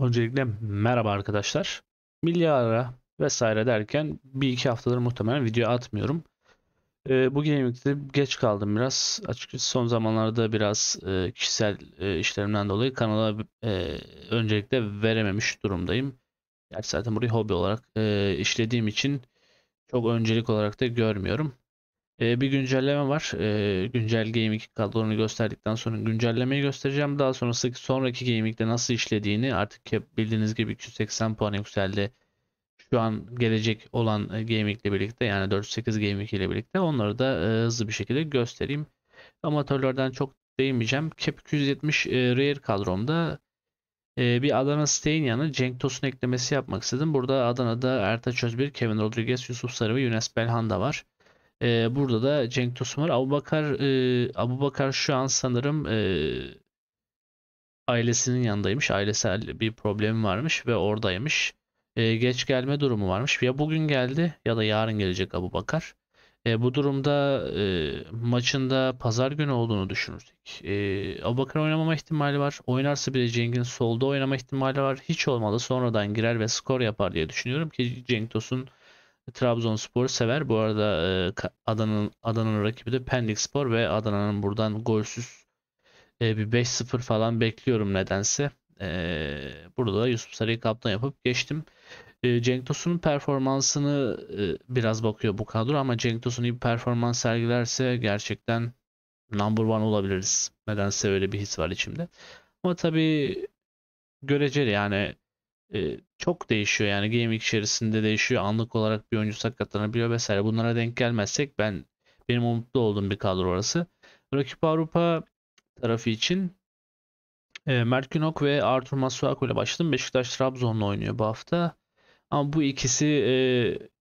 Öncelikle merhaba arkadaşlar. milyara vesaire derken bir iki haftadır muhtemelen video atmıyorum. E, ee, bu gamelikte geç kaldım biraz. Açıkçası son zamanlarda biraz e, kişisel e, işlerimden dolayı kanala e, öncelikle verememiş durumdayım. Gerçi zaten burayı hobi olarak e, işlediğim için çok öncelik olarak da görmüyorum e, bir güncelleme var. E, güncel Game 2 kadronu gösterdikten sonra güncellemeyi göstereceğim. Daha sonra sonraki Game 2'de nasıl işlediğini artık bildiğiniz gibi 280 puan yükseldi. Şu an gelecek olan e, Game 2 ile birlikte yani 408 Game 2 ile birlikte onları da e, hızlı bir şekilde göstereyim. Amatörlerden çok değinmeyeceğim. Cap 270 e, Rare kadromda e, bir Adana Steyn yanı Cenk Tosun eklemesi yapmak istedim. Burada Adana'da Ertaç Özbir, Kevin Rodriguez, Yusuf Sarı ve Yunus Belhanda da var. E, burada da Cenk Tosun var. Abu Bakar, e, Abu Bakar şu an sanırım e, ailesinin yanındaymış. Ailesel bir problemi varmış ve oradaymış. E, geç gelme durumu varmış. Ya bugün geldi ya da yarın gelecek Abu Bakar. E, bu durumda e, maçında pazar günü olduğunu düşünürsek. E, Abubakar oynamama ihtimali var. Oynarsa bile Cenk'in solda oynama ihtimali var. Hiç olmadı sonradan girer ve skor yapar diye düşünüyorum ki Cenk Tosun Trabzonspor sever. Bu arada e, Adana'nın Adana'nın rakibi de Pendikspor ve Adana'nın buradan golsüz e, bir 5-0 falan bekliyorum nedense. E, burada da Yusuf Sarı'yı kaptan yapıp geçtim. Cenk Tosun'un performansını biraz bakıyor bu kadro ama Cenk Tosun iyi bir performans sergilerse gerçekten number one olabiliriz. Nedense öyle bir his var içimde. Ama tabii göreceli yani e, çok değişiyor yani game içerisinde değişiyor. Anlık olarak bir oyuncu sakatlanabiliyor vesaire. Bunlara denk gelmezsek ben benim umutlu olduğum bir kadro orası. Rakip Avrupa tarafı için e, Mert Günok ve Artur Masuaku ile başladım. Beşiktaş Trabzon'la oynuyor bu hafta. Ama bu ikisi e,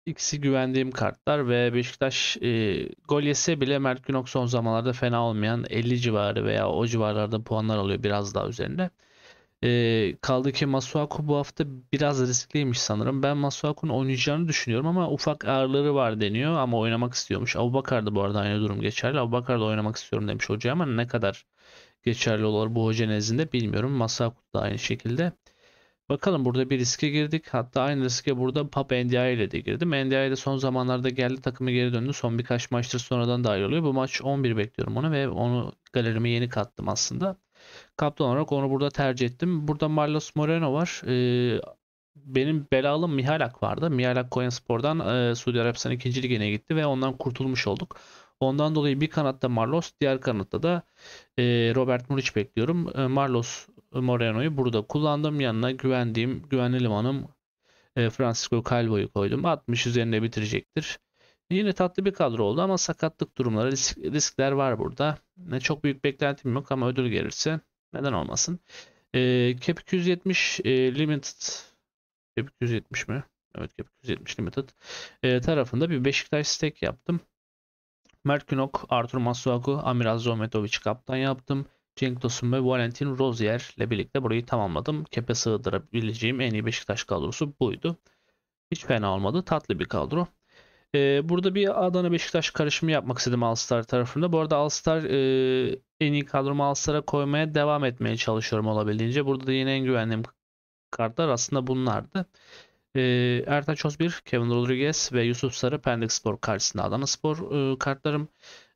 ikisi güvendiğim kartlar ve Beşiktaş e, gol yese bile Mert Günok son zamanlarda fena olmayan 50 civarı veya o civarlarda puanlar alıyor biraz daha üzerinde. E, kaldı ki Masuaku bu hafta biraz riskliymiş sanırım. Ben Masuaku'nun oynayacağını düşünüyorum ama ufak ağrıları var deniyor ama oynamak istiyormuş. Abubakar da bu arada aynı durum geçerli. Abubakar da oynamak istiyorum demiş hocaya ama ne kadar geçerli olur bu hoca nezdinde bilmiyorum. Masuaku da aynı şekilde. Bakalım burada bir riske girdik. Hatta aynı riske burada Pap NDI ile de girdim. NDI de son zamanlarda geldi takımı geri döndü. Son birkaç maçtır sonradan dahil oluyor. Bu maç 11 bekliyorum onu ve onu galerime yeni kattım aslında kaptan olarak onu burada tercih ettim. Burada Marlos Moreno var. E, benim belalım Mihalak vardı. Mihalak Konyaspor'dan e, Suudi Arabistan 2. ligine gitti ve ondan kurtulmuş olduk. Ondan dolayı bir kanatta Marlos, diğer kanatta da e, Robert Muric bekliyorum. E, Marlos Moreno'yu burada kullandım. Yanına güvendiğim, güvenli limanım e, Francisco Calvo'yu koydum. 60 üzerinde bitirecektir. Yine tatlı bir kadro oldu ama sakatlık durumları, risk, riskler var burada. Ne Çok büyük beklentim yok ama ödül gelirse neden olmasın? E, Cap 270 e, Limited Cap 270 mi? Evet Cap 270 Limited e, tarafında bir Beşiktaş stek yaptım. Mert Günok, Artur Masuaku, Amiral Zomedovic kaptan yaptım. Cenk Tosun ve Valentin Rozier ile birlikte burayı tamamladım. Kepe sığdırabileceğim en iyi Beşiktaş kadrosu buydu. Hiç fena olmadı. Tatlı bir kadro. E, burada bir Adana Beşiktaş karışımı yapmak istedim Alstar tarafında. Bu arada Alstar e, en iyi kadromu Alstar'a koymaya devam etmeye çalışıyorum olabildiğince. Burada da yine en güvendiğim kartlar aslında bunlardı. E, Ertaç Özbir, Kevin Rodriguez ve Yusuf Sarı Pendik Spor karşısında Adana Spor e, kartlarım.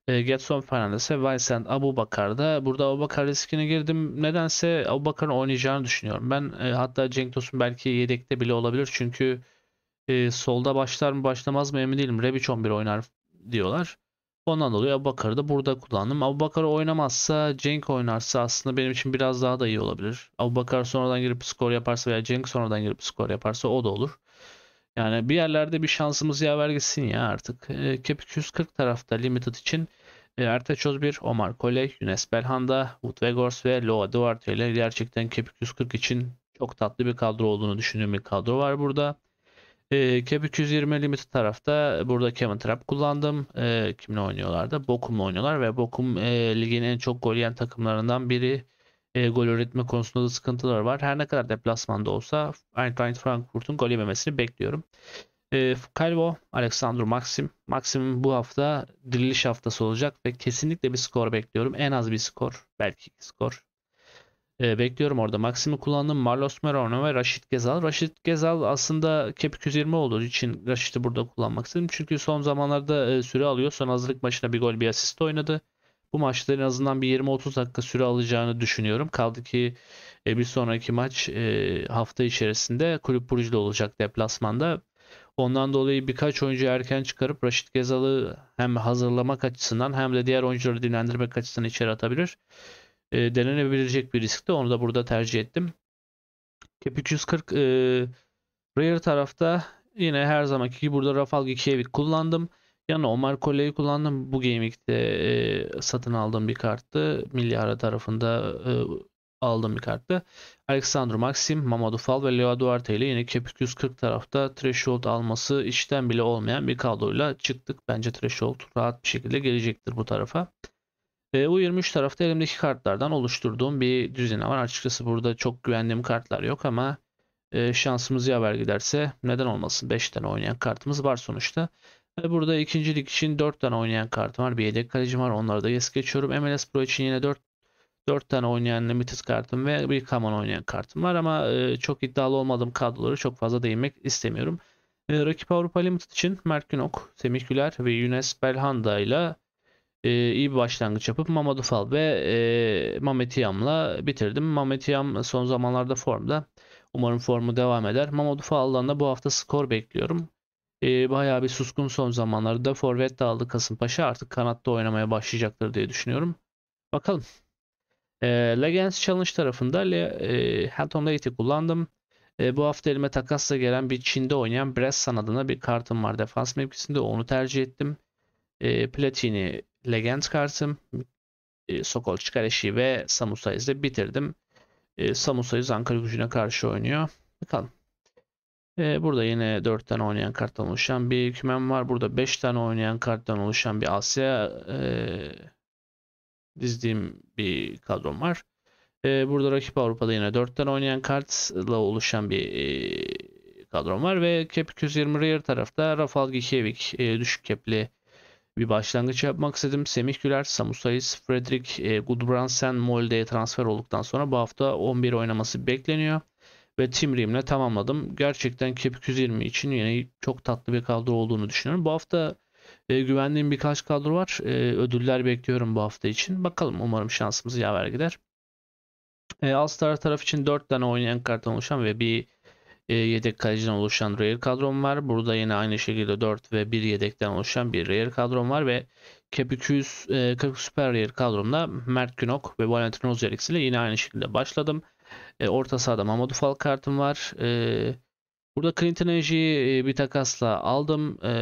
E, Getson Fernandes'e Vincent da. Burada Abubakar riskine girdim. Nedense Abubakar'ın oynayacağını düşünüyorum. Ben e, hatta Cenk Tosun belki yedekte bile olabilir. Çünkü e, solda başlar mı başlamaz mı emin değilim. Rebic 11 oynar diyorlar. Ondan dolayı Abubakar'ı da burada kullandım. Abubakar oynamazsa Cenk oynarsa aslında benim için biraz daha da iyi olabilir. Abubakar sonradan girip skor yaparsa veya Cenk sonradan girip skor yaparsa o da olur. Yani bir yerlerde bir şansımız ya gitsin ya artık. E, Cap 240 tarafta Limited için e, Ertaç Özbir, Omar Koley, Yunus Belhanda, Wood Vegors ve Loa Duarte ile gerçekten Cap 240 için çok tatlı bir kadro olduğunu düşündüğüm bir kadro var burada. E, ee, 220 limit tarafta burada Kevin Trapp kullandım. E, kimle oynuyorlardı? Bokum'la oynuyorlar ve Bokum e, ligin en çok gol yiyen takımlarından biri. E, gol üretme konusunda da sıkıntılar var. Her ne kadar deplasmanda olsa Eintracht Frankfurt'un gol yememesini bekliyorum. E, Calvo, Alexander Maxim. Maxim bu hafta diriliş haftası olacak ve kesinlikle bir skor bekliyorum. En az bir skor, belki bir skor. E, bekliyorum orada. Maxim'i kullandım. Marlos Merano ve Rashid Gezal. Rashid Gezal aslında cap 220 olduğu için Raşit'i burada kullanmak istedim. Çünkü son zamanlarda e, süre alıyor. Son hazırlık maçına bir gol bir asist oynadı. Bu maçta en azından bir 20-30 dakika süre alacağını düşünüyorum. Kaldı ki e, bir sonraki maç e, hafta içerisinde kulüp Brugge'de olacak deplasmanda. Ondan dolayı birkaç oyuncu erken çıkarıp Raşit Gezal'ı hem hazırlamak açısından hem de diğer oyuncuları dinlendirmek açısından içeri atabilir e, denenebilecek bir riskti. Onu da burada tercih ettim. Cap 340 e, rear tarafta yine her zamanki gibi burada Rafal Gikiewicz kullandım. Yani Omar Koley'i kullandım. Bu Gaming'de e, satın aldığım bir karttı. Milyara tarafında e, aldığım bir karttı. Alexander Maxim, Mamadou Fall ve Leo Duarte ile yine Cap 240 tarafta threshold alması işten bile olmayan bir kadroyla çıktık. Bence threshold rahat bir şekilde gelecektir bu tarafa. E, U23 tarafta elimdeki kartlardan oluşturduğum bir düzine var. Açıkçası burada çok güvendiğim kartlar yok ama e, şansımız yaver giderse neden olmasın? 5 tane oynayan kartımız var sonuçta. E, burada ikincilik için 4 tane oynayan kartım var. Bir yedek kalecim var. Onları da yes geçiyorum. MLS Pro için yine 4 4 tane oynayan limited kartım ve bir common oynayan kartım var ama e, çok iddialı olmadığım kadroları çok fazla değinmek istemiyorum. E, rakip Avrupa Limited için Mert Günok, Semih Güler ve Yunus Belhanda ile e, iyi bir başlangıç yapıp Mamadou Fall ve e, Mametiyam'la bitirdim. Mametiyam son zamanlarda formda. Umarım formu devam eder. Mamadou Fall'dan da bu hafta skor bekliyorum. E, bayağı bir suskun son zamanlarda. Forvet de aldı Kasımpaşa. Artık kanatta oynamaya başlayacaktır diye düşünüyorum. Bakalım. E, Legends Challenge tarafında Le, e, Hanton Leit'i kullandım. E, bu hafta elime takasla gelen bir Çin'de oynayan Bressan adına bir kartım var defans mevkisinde. Onu tercih ettim. E, Platini Legend kartım. E, Sokol Çikareşi ve Samusayız'ı bitirdim. E, Samusayız Ankara gücüne karşı oynuyor. Bakalım. E, burada yine 4 tane oynayan karttan oluşan bir kümen var. Burada 5 tane oynayan karttan oluşan bir Asya e, dizdiğim bir kadrom var. E, burada rakip Avrupa'da yine 4 tane oynayan kartla oluşan bir e, kadrom var. Ve Cap 220 Rear tarafta Rafal Gikiewicz e, düşük kepli bir başlangıç yapmak istedim. Semih Güler, Samusayis, Fredrik e, Gudbrandsen Molde'ye transfer olduktan sonra bu hafta 11 oynaması bekleniyor. Ve Tim Ream'le tamamladım. Gerçekten Kep 120 için yine çok tatlı bir kadro olduğunu düşünüyorum. Bu hafta e, güvendiğim birkaç kadro var. E, ödüller bekliyorum bu hafta için. Bakalım umarım şansımız yaver gider. E, All Star taraf için 4 tane oynayan kart oluşan ve bir e, yedek kaleciden oluşan rear kadrom var. Burada yine aynı şekilde 4 ve 1 yedekten oluşan bir rear kadrom var ve Cap 240 e, Süper Rear kadromda Mert Günok ve Valentin Ozer ile yine aynı şekilde başladım. E, orta sahada Mamadou Falkart'ım var. E, burada Clint Energy'yi e, bir takasla aldım. E,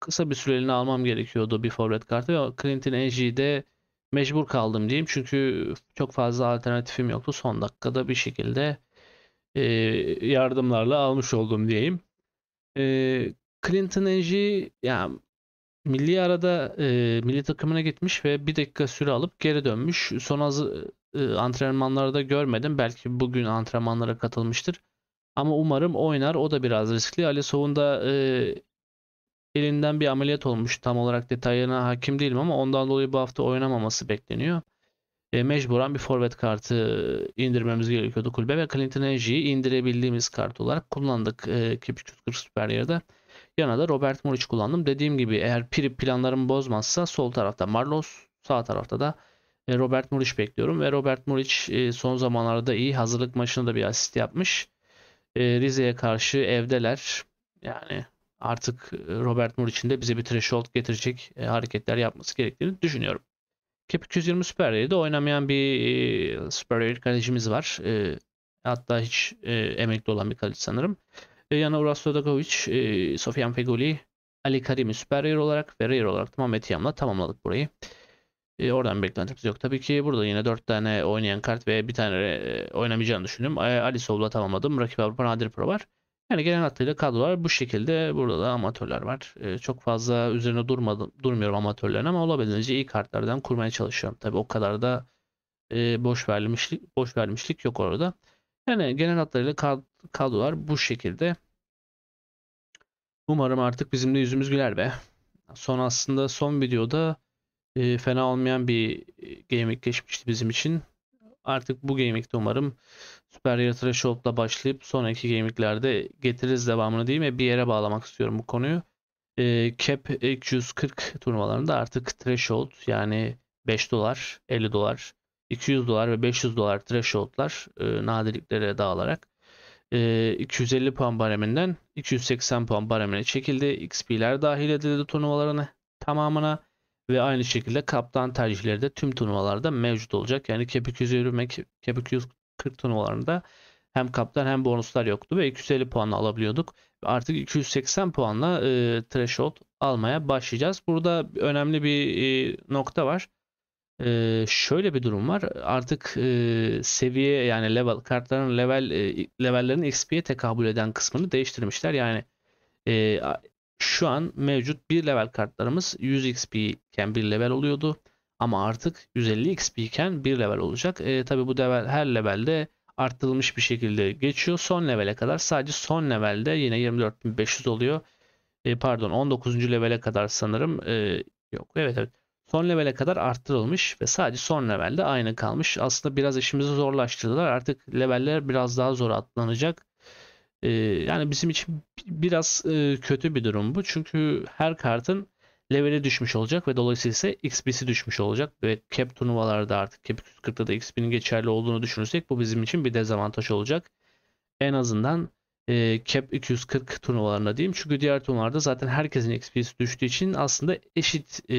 kısa bir süreliğine almam gerekiyordu bir forvet kartı ve Clint Energy'yi de mecbur kaldım diyeyim. Çünkü çok fazla alternatifim yoktu. Son dakikada bir şekilde e, yardımlarla almış oldum diyeyim. E, Clinton Enji yani milli arada e, milli takımına gitmiş ve bir dakika süre alıp geri dönmüş. Son az e, antrenmanlarda görmedim. Belki bugün antrenmanlara katılmıştır. Ama umarım oynar. O da biraz riskli. Ali Sov'un da e, elinden bir ameliyat olmuş. Tam olarak detayına hakim değilim ama ondan dolayı bu hafta oynamaması bekleniyor e, mecburen bir forvet kartı indirmemiz gerekiyordu kulübe ve Clinton Enji'yi indirebildiğimiz kart olarak kullandık e, 240 Süper Yarı'da. Yana da Robert Muriç kullandım. Dediğim gibi eğer pri planlarımı bozmazsa sol tarafta Marlos, sağ tarafta da e, Robert Muriç bekliyorum. Ve Robert Muriç e, son zamanlarda iyi hazırlık maçında da bir asist yapmış. E, Rize'ye karşı evdeler. Yani artık e, Robert Muriç'in de bize bir threshold getirecek e, hareketler yapması gerektiğini düşünüyorum. Cap 220 Süper Lig'de oynamayan bir e, Süper Lig kalecimiz var. E, hatta hiç e, emekli olan bir kaleci sanırım. E, yana Uras Sodakovic, e, Sofyan Fegoli, Ali Karimi Süper Lig olarak ve Reyer olarak tamam Etiyam'la tamamladık burayı. E, oradan beklentimiz yok. Tabii ki burada yine 4 tane oynayan kart ve bir tane e, oynamayacağını düşündüm. E, Ali Sov'la tamamladım. Rakip Avrupa Nadir Pro var. Yani genel hattıyla kadrolar bu şekilde. Burada da amatörler var. E, çok fazla üzerine durmadım, durmuyorum amatörlerine ama olabildiğince iyi kartlardan kurmaya çalışıyorum. Tabii o kadar da e, boş vermişlik boş vermişlik yok orada. Yani genel hatlarıyla kadrolar bu şekilde. Umarım artık bizim de yüzümüz güler be. Son aslında son videoda e, fena olmayan bir e, gaming geçmişti bizim için. Artık bu gaming'de umarım Süper Superior Threshold'la başlayıp sonraki gamiklerde getiririz devamını değil mi e, bir yere bağlamak istiyorum bu konuyu. E, Cap 240 turnuvalarında artık Threshold yani 5 dolar, 50 dolar, 200 dolar ve 500 dolar Threshold'lar e, nadirliklere dağılarak e, 250 puan bareminden 280 puan baremine çekildi. XP'ler dahil edildi turnuvalarına tamamına ve aynı şekilde kaptan tercihleri de tüm turnuvalarda mevcut olacak. Yani Cap 200'e yürümek, Cap 200 40 turnuvalarında hem kaptan hem bonuslar yoktu ve 250 puanla alabiliyorduk. Artık 280 puanla e, threshold almaya başlayacağız. Burada önemli bir e, nokta var. E, şöyle bir durum var. Artık e, seviye yani level kartların level e, levellerin XP'ye tekabül eden kısmını değiştirmişler. Yani e, şu an mevcut bir level kartlarımız 100 XP iken bir level oluyordu. Ama artık 150 XP iken bir level olacak. E, tabii bu level her levelde arttırılmış bir şekilde geçiyor. Son levele kadar sadece son levelde yine 24.500 oluyor. E, pardon 19. levele kadar sanırım e, yok. Evet evet. Son levele kadar arttırılmış ve sadece son levelde aynı kalmış. Aslında biraz işimizi zorlaştırdılar. Artık leveller biraz daha zor atlanacak. E, yani bizim için biraz e, kötü bir durum bu. Çünkü her kartın leveli düşmüş olacak ve dolayısıyla ise XP'si düşmüş olacak. Ve cap turnuvalarda artık cap 240'da da XP'nin geçerli olduğunu düşünürsek bu bizim için bir dezavantaj olacak. En azından e, cap 240 turnuvalarına diyeyim. Çünkü diğer turnuvalarda zaten herkesin XP'si düştüğü için aslında eşit e,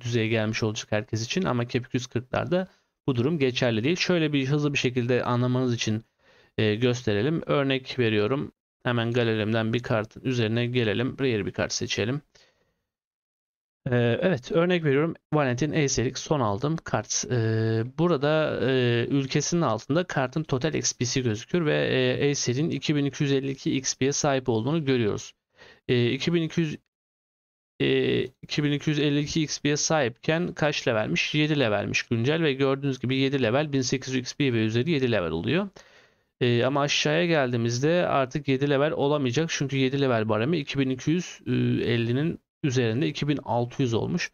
düzeye gelmiş olacak herkes için. Ama cap 240'larda bu durum geçerli değil. Şöyle bir hızlı bir şekilde anlamanız için e, gösterelim. Örnek veriyorum. Hemen galerimden bir kartın üzerine gelelim. Rare bir kart seçelim. Ee, evet örnek veriyorum Valentin Eyselik son aldım kart. Ee, burada e, ülkesinin altında kartın total XP'si gözükür ve e, 2252 XP'ye sahip olduğunu görüyoruz. 2200 2252 XP'ye sahipken kaç levelmiş? 7 levelmiş güncel ve gördüğünüz gibi 7 level 1800 XP ve üzeri 7 level oluyor. Ee, ama aşağıya geldiğimizde artık 7 level olamayacak çünkü 7 level baremi 2250'nin üzerinde 2600 olmuş.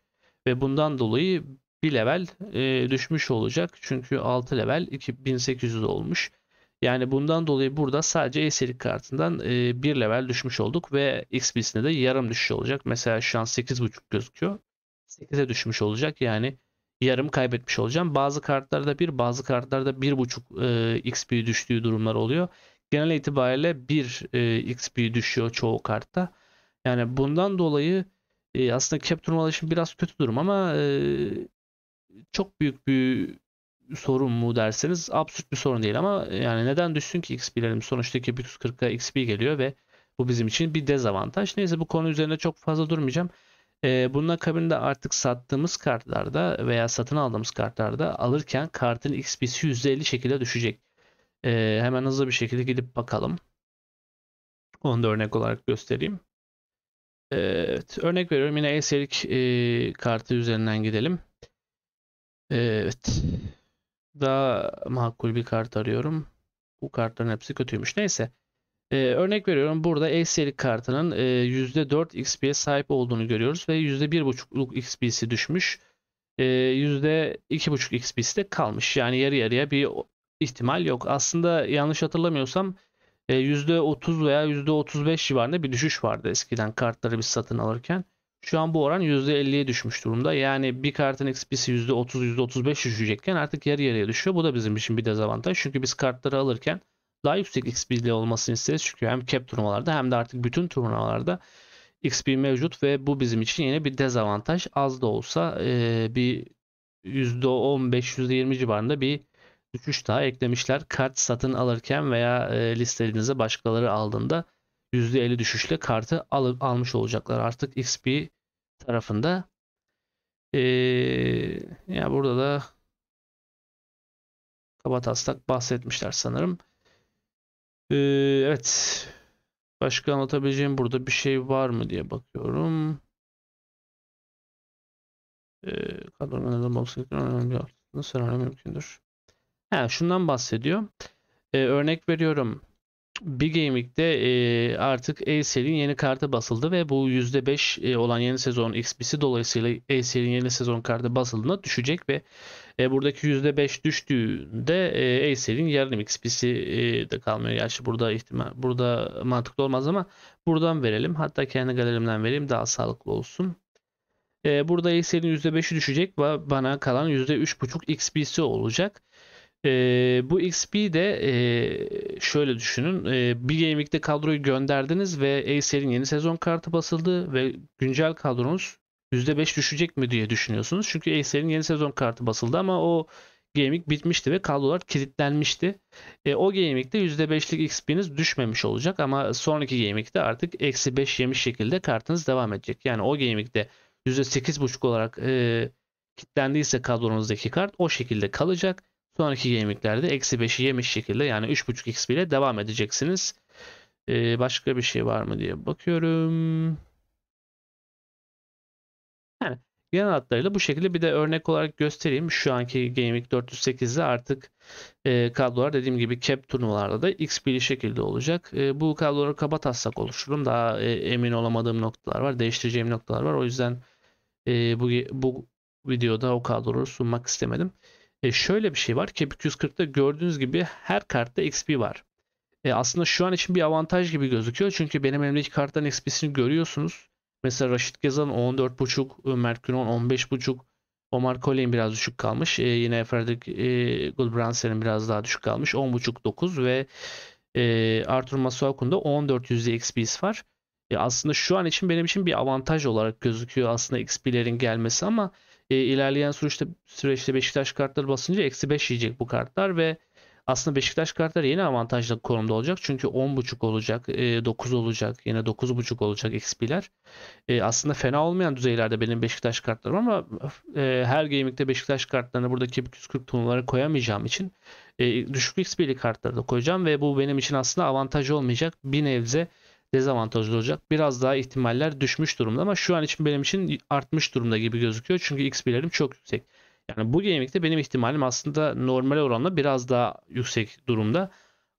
Ve bundan dolayı bir level e, düşmüş olacak. Çünkü 6 level 2800 olmuş. Yani bundan dolayı burada sadece eserik kartından e, bir level düşmüş olduk ve XP'sinde de yarım düşüş olacak. Mesela şu an 8.5 gözüküyor. 8'e düşmüş olacak. Yani yarım kaybetmiş olacağım. Bazı kartlarda bir, bazı kartlarda 1.5 e, XP düştüğü durumlar oluyor. Genel itibariyle 1 e, XP düşüyor çoğu kartta. Yani bundan dolayı e, aslında cap turnuvaları için biraz kötü durum ama e, çok büyük bir sorun mu derseniz absürt bir sorun değil ama e, yani neden düşsün ki XP'lerim sonuçtaki 240'a XP geliyor ve bu bizim için bir dezavantaj. Neyse bu konu üzerine çok fazla durmayacağım. E, bunun akabinde artık sattığımız kartlarda veya satın aldığımız kartlarda alırken kartın XP'si %50 şekilde düşecek. E, hemen hızlı bir şekilde gidip bakalım. Onu da örnek olarak göstereyim. Evet, örnek veriyorum yine eserik e, kartı üzerinden gidelim. Evet. Daha makul bir kart arıyorum. Bu kartların hepsi kötüymüş. Neyse. Ee, örnek veriyorum burada eserik kartının e, %4 XP'ye sahip olduğunu görüyoruz ve %1.5'luk XP'si düşmüş. E, %2.5 XP'si de kalmış. Yani yarı yarıya bir ihtimal yok. Aslında yanlış hatırlamıyorsam %30 e, veya %35 civarında bir düşüş vardı eskiden kartları biz satın alırken. Şu an bu oran %50'ye düşmüş durumda. Yani bir kartın XP'si %30 %35 düşecekken artık yarı yarıya düşüyor. Bu da bizim için bir dezavantaj. Çünkü biz kartları alırken daha yüksek XP'li olmasını isteriz. Çünkü hem cap turnuvalarda hem de artık bütün turnuvalarda XP mevcut ve bu bizim için yine bir dezavantaj. Az da olsa e, bir %15 %20 civarında bir Düşüş daha eklemişler. Kart satın alırken veya e, listelerinize başkaları aldığında %50 düşüşle kartı alıp almış olacaklar. Artık XP tarafında. Ee, ya burada da kabataslak bahsetmişler sanırım. Ee, evet. Başka anlatabileceğim burada bir şey var mı diye bakıyorum. Ee, kadro önemli olması gerekiyor. Önemli mümkündür. Ha, şundan bahsediyor. Ee, örnek veriyorum. Big Gaming'de e, artık Acer'in yeni kartı basıldı ve bu %5 e, olan yeni sezon XP'si dolayısıyla Acer'in yeni sezon kartı basıldığında düşecek ve e, buradaki %5 düştüğünde e, Acer'in yarım XP'si e, de kalmıyor. Gerçi burada ihtimal burada mantıklı olmaz ama buradan verelim. Hatta kendi galerimden vereyim daha sağlıklı olsun. E, burada Acer'in %5'i düşecek ve bana kalan %3.5 XP'si olacak. E, bu XP de e, şöyle düşünün. E, bir yenilikte kadroyu gönderdiniz ve Acer'in yeni sezon kartı basıldı ve güncel kadronuz %5 düşecek mi diye düşünüyorsunuz. Çünkü Acer'in yeni sezon kartı basıldı ama o gaming bitmişti ve kadrolar kilitlenmişti. E, o gaming'de %5'lik XP'niz düşmemiş olacak ama sonraki gaming'de artık eksi 5 yemiş şekilde kartınız devam edecek. Yani o gaming'de %8.5 olarak e, kilitlendiyse kadronuzdaki kart o şekilde kalacak. Sonraki gameweeklerde eksi 5'i yemiş şekilde yani 3.5 XP ile devam edeceksiniz. Ee, başka bir şey var mı diye bakıyorum. Yani genel hatlarıyla bu şekilde bir de örnek olarak göstereyim. Şu anki Gameweek 408'de artık e, kablolar dediğim gibi cap turnuvalarda da XP'li şekilde olacak. E, bu kabloları kaba taslak oluştururum. Daha e, emin olamadığım noktalar var. Değiştireceğim noktalar var. O yüzden e, bu, bu videoda o kadroları sunmak istemedim. E şöyle bir şey var. Cap 240'ta gördüğünüz gibi her kartta XP var. E aslında şu an için bir avantaj gibi gözüküyor. Çünkü benim elimdeki karttan XP'sini görüyorsunuz. Mesela Raşit Gezan 14.5, Merküron 15.5, Omar Collin biraz düşük kalmış. E, yine Frederick e, Gulbranser'in biraz daha düşük kalmış. 10.5 9 ve e, Arthur da 1400'de XP'si var. E, aslında şu an için benim için bir avantaj olarak gözüküyor aslında XP'lerin gelmesi ama e, ilerleyen süreçte, süreçte Beşiktaş kartları basınca eksi 5 yiyecek bu kartlar ve aslında Beşiktaş kartları yine avantajlı konumda olacak. Çünkü 10.5 olacak, 9 e, olacak, yine 9.5 olacak XP'ler. E, aslında fena olmayan düzeylerde benim Beşiktaş kartlarım ama e, her gaming'de Beşiktaş kartlarını buradaki 240 turnuvalara koyamayacağım için düşük XP'li kartları da koyacağım ve bu benim için aslında avantaj olmayacak. Bir nebze dezavantajlı olacak. Biraz daha ihtimaller düşmüş durumda ama şu an için benim için artmış durumda gibi gözüküyor. Çünkü XP'lerim çok yüksek. Yani bu gaming'de benim ihtimalim aslında normal oranla biraz daha yüksek durumda.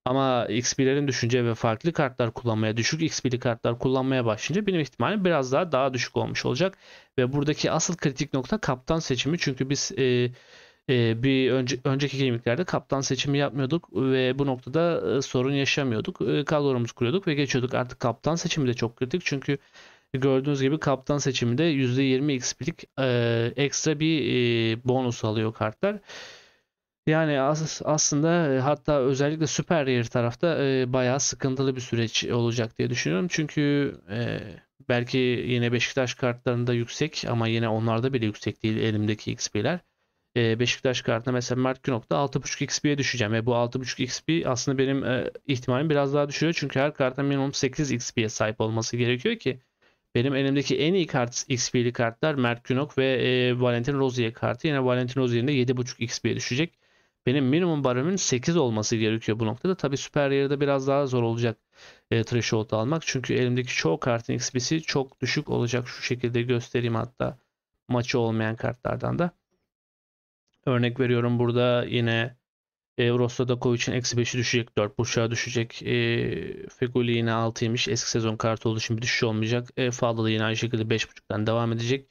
Ama XP'lerin düşünce ve farklı kartlar kullanmaya, düşük XP'li kartlar kullanmaya başlayınca benim ihtimalim biraz daha daha düşük olmuş olacak. Ve buradaki asıl kritik nokta kaptan seçimi. Çünkü biz e, ee, bir önce, önceki gemiklerde kaptan seçimi yapmıyorduk ve bu noktada e, sorun yaşamıyorduk. E, kadromuzu kuruyorduk ve geçiyorduk. Artık kaptan seçimi de çok kritik çünkü gördüğünüz gibi kaptan seçiminde %20 XP'lik e, ekstra bir e, bonus alıyor kartlar. Yani aslında hatta özellikle süper yer tarafta bayağı sıkıntılı bir süreç olacak diye düşünüyorum. Çünkü belki yine Beşiktaş kartlarında yüksek ama yine onlarda bile yüksek değil elimdeki XP'ler e, Beşiktaş kartına mesela Mert Günok'ta 6.5 XP'ye düşeceğim. Ve bu 6.5 XP aslında benim e, ihtimalim biraz daha düşüyor. Çünkü her kartın minimum 8 XP'ye sahip olması gerekiyor ki benim elimdeki en iyi kart XP'li kartlar Mert Günok ve e, Valentin Rozier kartı. Yine Valentin Rozier'in de 7.5 XP'ye düşecek. Benim minimum barımın 8 olması gerekiyor bu noktada. Tabi süper yarıda biraz daha zor olacak e, threshold almak. Çünkü elimdeki çoğu kartın XP'si çok düşük olacak. Şu şekilde göstereyim hatta maçı olmayan kartlardan da. Örnek veriyorum burada yine Euros'ta da Kovic'in eksi 5'i düşecek. 4.5'a düşecek. E, Feguli yine 6'ymış. Eski sezon kartı olduğu için bir düşüş olmayacak. E, Fadlı da yine aynı şekilde 5.5'dan devam edecek.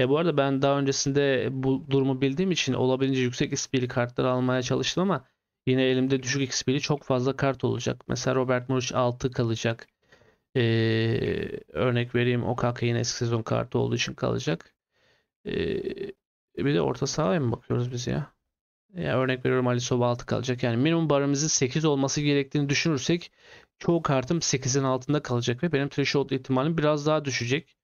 E, bu arada ben daha öncesinde bu durumu bildiğim için olabildiğince yüksek XP'li kartlar almaya çalıştım ama yine elimde düşük XP'li çok fazla kart olacak. Mesela Robert Murch 6 kalacak. E, örnek vereyim Okaka yine eski sezon kartı olduğu için kalacak. E, e, bir de orta sahaya mı bakıyoruz biz ya? Ya örnek veriyorum Ali Soba 6 kalacak. Yani minimum barımızın 8 olması gerektiğini düşünürsek çoğu kartım 8'in altında kalacak ve benim threshold ihtimalim biraz daha düşecek.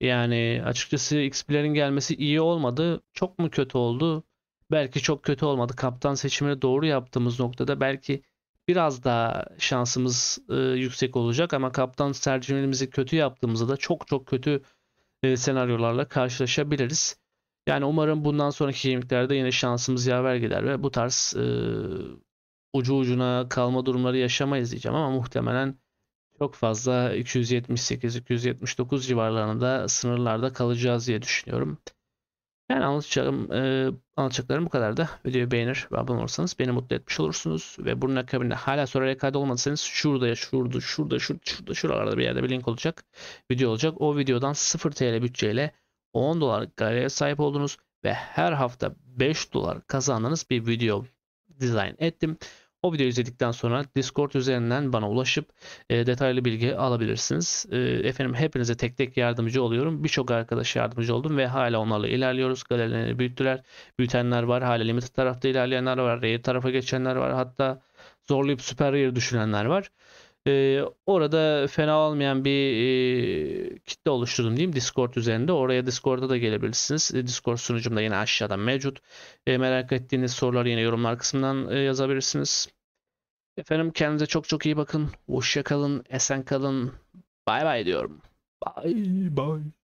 Yani açıkçası XP'lerin gelmesi iyi olmadı. Çok mu kötü oldu? Belki çok kötü olmadı. Kaptan seçimini doğru yaptığımız noktada belki biraz daha şansımız e, yüksek olacak ama kaptan tercihimizi kötü yaptığımızda da çok çok kötü e, senaryolarla karşılaşabiliriz. Yani umarım bundan sonraki yeniliklerde yine şansımız yaver gider ve bu tarz e, ucu ucuna kalma durumları yaşamayız diyeceğim ama muhtemelen çok fazla 278-279 civarlarında sınırlarda kalacağız diye düşünüyorum. Yani anlatacağım, e, anlatacaklarım bu kadar da. Videoyu beğenir ve abone olursanız beni mutlu etmiş olursunuz. Ve bunun akabinde hala sonra kaydı olmadıysanız şurada ya şurada şurada şurada şurada şuralarda bir yerde bir link olacak. Video olacak. O videodan 0 TL bütçeyle 10 dolar galeriye sahip oldunuz ve her hafta 5 dolar kazandığınız bir video dizayn ettim. O videoyu izledikten sonra Discord üzerinden bana ulaşıp e, detaylı bilgi alabilirsiniz. E, efendim hepinize tek tek yardımcı oluyorum. Birçok arkadaş yardımcı oldum ve hala onlarla ilerliyoruz. Galerileri büyüttüler. Büyütenler var. Hala limited tarafta ilerleyenler var. Rare tarafa geçenler var. Hatta zorlayıp süper rare düşünenler var e, orada fena olmayan bir e, kitle oluşturdum diyeyim Discord üzerinde. Oraya Discord'a da gelebilirsiniz. E, Discord sunucum da yine aşağıda mevcut. E, merak ettiğiniz soruları yine yorumlar kısmından e, yazabilirsiniz. Efendim kendinize çok çok iyi bakın. Hoşça kalın, esen kalın. Bay bay diyorum. Bay bay.